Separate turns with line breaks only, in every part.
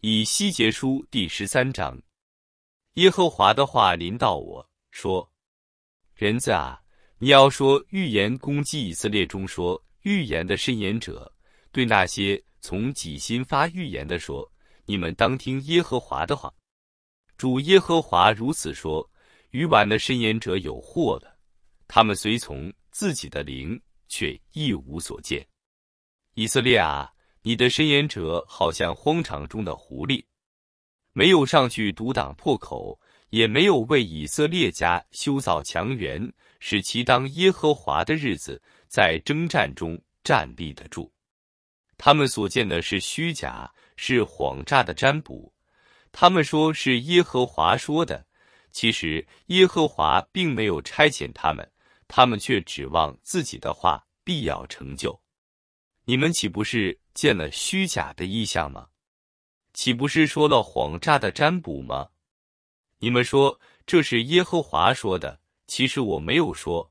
以西结书第十三章，耶和华的话临到我说：“人子啊，你要说预言攻击以色列中说预言的申言者，对那些从己心发预言的说，你们当听耶和华的话。主耶和华如此说：鱼丸的申言者有祸了，他们随从自己的灵，却一无所见。以色列啊！”你的申言者好像荒场中的狐狸，没有上去阻挡破口，也没有为以色列家修造墙垣，使其当耶和华的日子在征战中站立得住。他们所见的是虚假，是谎诈的占卜。他们说是耶和华说的，其实耶和华并没有差遣他们，他们却指望自己的话必要成就。你们岂不是见了虚假的意象吗？岂不是说了谎诈的占卜吗？你们说这是耶和华说的，其实我没有说。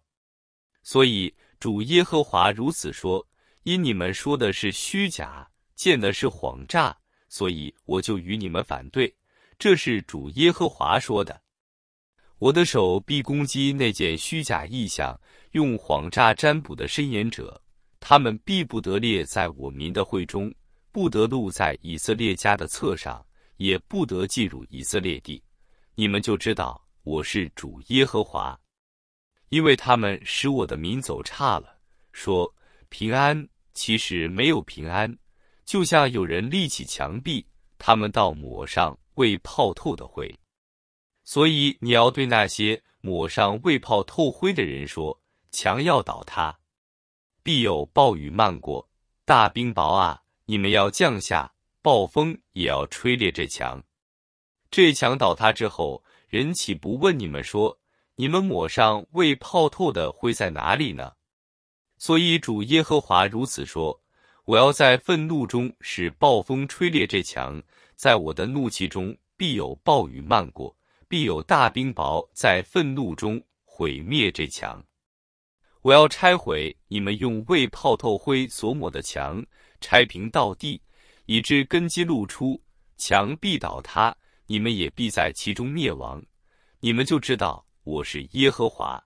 所以主耶和华如此说：因你们说的是虚假，见的是谎诈，所以我就与你们反对。这是主耶和华说的。我的手必攻击那件虚假意象、用谎诈占卜的伸言者。他们必不得列在我民的会中，不得录在以色列家的册上，也不得进入以色列地。你们就知道我是主耶和华，因为他们使我的民走差了，说平安，其实没有平安。就像有人立起墙壁，他们倒抹上未泡透的灰。所以你要对那些抹上未泡透灰的人说：墙要倒塌。必有暴雨漫过，大冰雹啊！你们要降下暴风，也要吹裂这墙。这墙倒塌之后，人岂不问你们说：你们抹上未泡透的灰在哪里呢？所以主耶和华如此说：我要在愤怒中使暴风吹裂这墙，在我的怒气中必有暴雨漫过，必有大冰雹在愤怒中毁灭这墙。我要拆毁你们用未泡透灰所抹的墙，拆平到地，以致根基露出，墙必倒塌，你们也必在其中灭亡。你们就知道我是耶和华。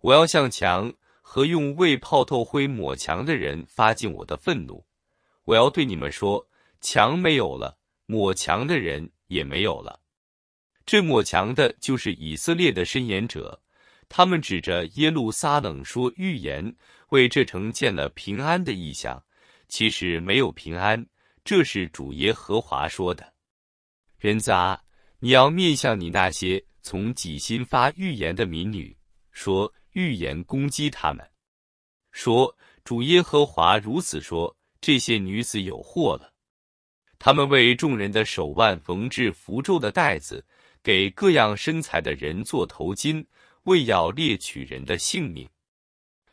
我要向墙和用未泡透灰抹墙的人发尽我的愤怒。我要对你们说，墙没有了，抹墙的人也没有了。这抹墙的就是以色列的伸言者。他们指着耶路撒冷说：“预言为这城建了平安的意象，其实没有平安。”这是主耶和华说的。人子啊，你要面向你那些从己心发预言的民女，说预言攻击他们，说主耶和华如此说：这些女子有祸了。他们为众人的手腕缝制符咒的带子，给各样身材的人做头巾。为要猎取人的性命，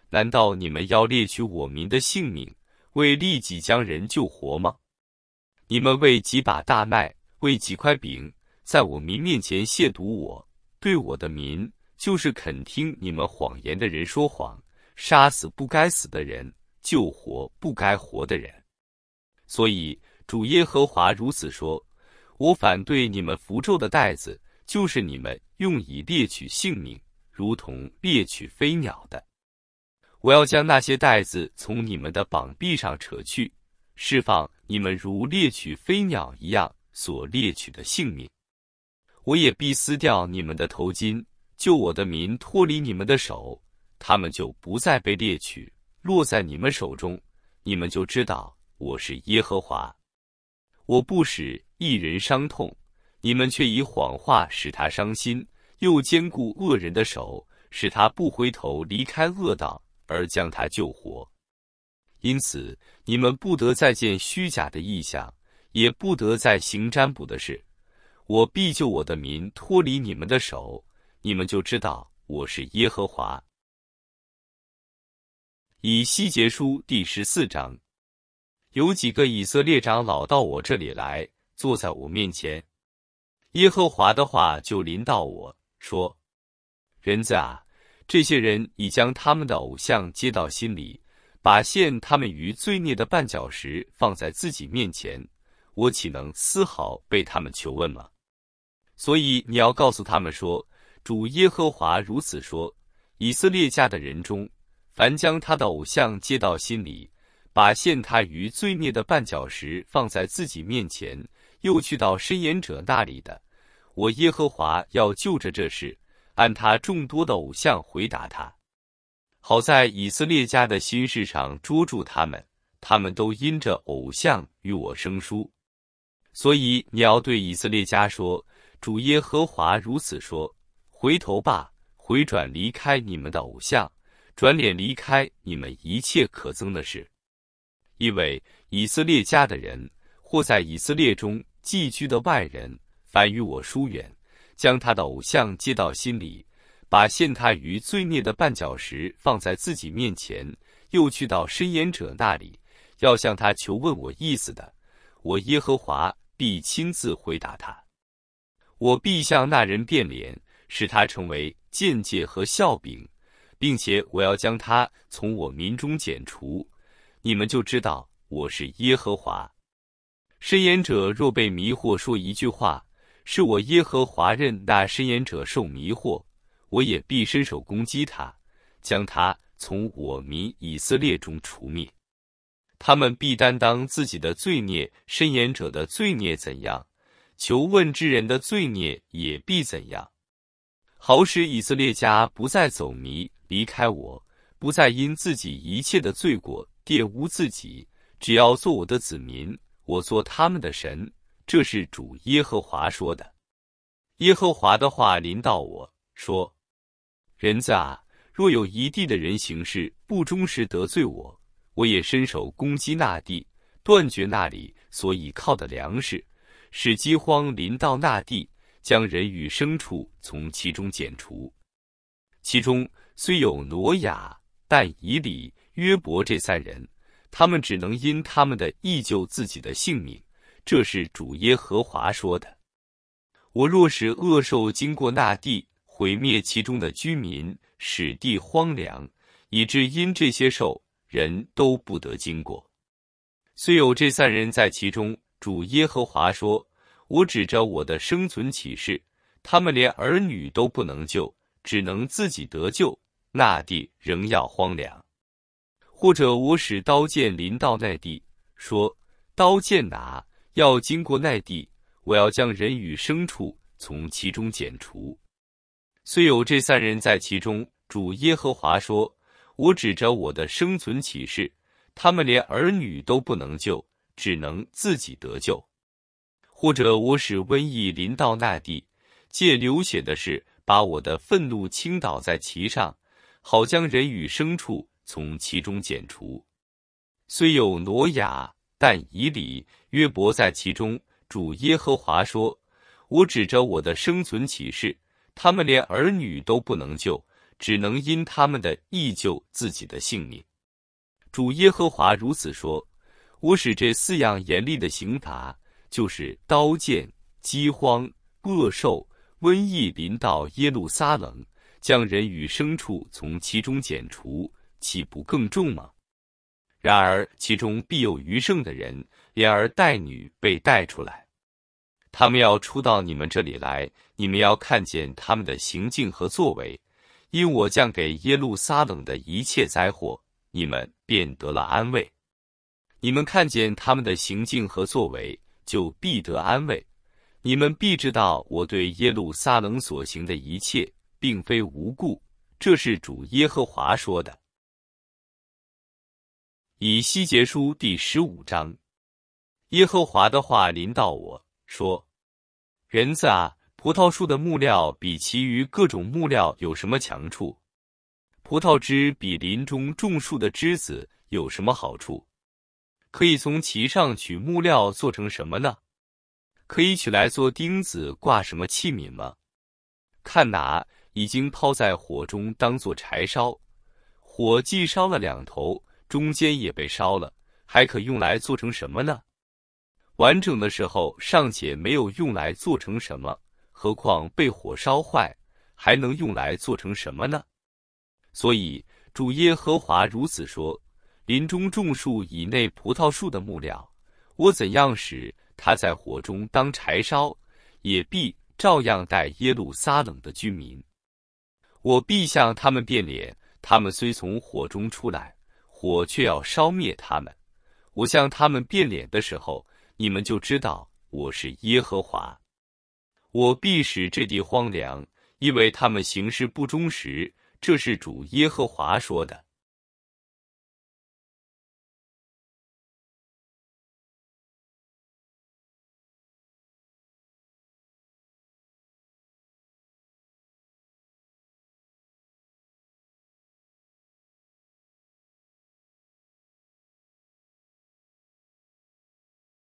难道你们要猎取我民的性命，为立即将人救活吗？你们为几把大麦，为几块饼，在我民面前亵渎我，对我的民就是肯听你们谎言的人说谎，杀死不该死的人，救活不该活的人。所以主耶和华如此说：我反对你们符咒的袋子，就是你们用以猎取性命。如同猎取飞鸟的，我要将那些带子从你们的膀臂上扯去，释放你们如猎取飞鸟一样所猎取的性命。我也必撕掉你们的头巾，救我的民脱离你们的手，他们就不再被猎取，落在你们手中。你们就知道我是耶和华。我不使一人伤痛，你们却以谎话使他伤心。又坚固恶人的手，使他不回头离开恶道，而将他救活。因此，你们不得再见虚假的意象，也不得再行占卜的事。我必救我的民脱离你们的手，你们就知道我是耶和华。以西结书第十四章，有几个以色列长老到我这里来，坐在我面前，耶和华的话就临到我。说，人子啊，这些人已将他们的偶像接到心里，把陷他们于罪孽的绊脚石放在自己面前，我岂能丝毫被他们求问吗？所以你要告诉他们说，主耶和华如此说：以色列家的人中，凡将他的偶像接到心里，把陷他于罪孽的绊脚石放在自己面前，又去到伸言者那里的。我耶和华要就着这事，按他众多的偶像回答他。好在以色列家的心事上捉住他们，他们都因着偶像与我生疏。所以你要对以色列家说：主耶和华如此说，回头吧，回转，离开你们的偶像，转脸离开你们一切可憎的事。因为以色列家的人，或在以色列中寄居的外人。凡与我疏远，将他的偶像接到心里，把陷他于罪孽的绊脚石放在自己面前，又去到伸言者那里，要向他求问我意思的，我耶和华必亲自回答他；我必向那人变脸，使他成为见解和笑柄，并且我要将他从我民中剪除。你们就知道我是耶和华。伸言者若被迷惑，说一句话。是我耶和华任那伸延者受迷惑，我也必伸手攻击他，将他从我民以色列中除灭。他们必担当自己的罪孽，伸延者的罪孽怎样，求问之人的罪孽也必怎样，好使以色列家不再走迷，离开我，不再因自己一切的罪过玷污自己，只要做我的子民，我做他们的神。这是主耶和华说的。耶和华的话临到我说：“人子啊，若有一地的人行事不忠实得罪我，我也伸手攻击那地，断绝那里所倚靠的粮食，使饥荒临到那地，将人与牲畜从其中剪除。其中虽有挪亚、但以里、约伯这三人，他们只能因他们的义救自己的性命。”这是主耶和华说的：“我若使恶兽经过那地，毁灭其中的居民，使地荒凉，以致因这些兽，人都不得经过；虽有这三人在其中，主耶和华说：我指着我的生存启示，他们连儿女都不能救，只能自己得救。那地仍要荒凉。或者我使刀剑临到那地，说：刀剑哪！”要经过那地，我要将人与牲畜从其中剪除。虽有这三人在其中，主耶和华说：“我指着我的生存启示，他们连儿女都不能救，只能自己得救。或者我使瘟疫临到那地，借流血的事把我的愤怒倾倒在其上，好将人与牲畜从其中剪除。虽有挪亚。”但以理、约伯在其中，主耶和华说：“我指着我的生存启示，他们连儿女都不能救，只能因他们的意救自己的性命。”主耶和华如此说：“我使这四样严厉的刑罚，就是刀剑、饥荒、恶兽、瘟疫，临到耶路撒冷，将人与牲畜从其中剪除，岂不更重吗？”然而，其中必有余剩的人，连儿带女被带出来。他们要出到你们这里来，你们要看见他们的行径和作为。因我降给耶路撒冷的一切灾祸，你们便得了安慰。你们看见他们的行径和作为，就必得安慰。你们必知道我对耶路撒冷所行的一切，并非无故。这是主耶和华说的。以西结书第十五章，耶和华的话临到我说：“人子啊，葡萄树的木料比其余各种木料有什么强处？葡萄枝比林中种树的枝子有什么好处？可以从其上取木料做成什么呢？可以取来做钉子挂什么器皿吗？看哪，已经抛在火中当做柴烧，火既烧了两头。”中间也被烧了，还可用来做成什么呢？完整的时候尚且没有用来做成什么，何况被火烧坏，还能用来做成什么呢？所以主耶和华如此说：林中种树以内葡萄树的木料，我怎样使它在火中当柴烧，也必照样待耶路撒冷的居民。我必向他们变脸，他们虽从火中出来。火却要烧灭他们。我向他们变脸的时候，你们就知道我是耶和华。我必使这地荒凉，因为他们行事不忠实。这是主耶和华说的。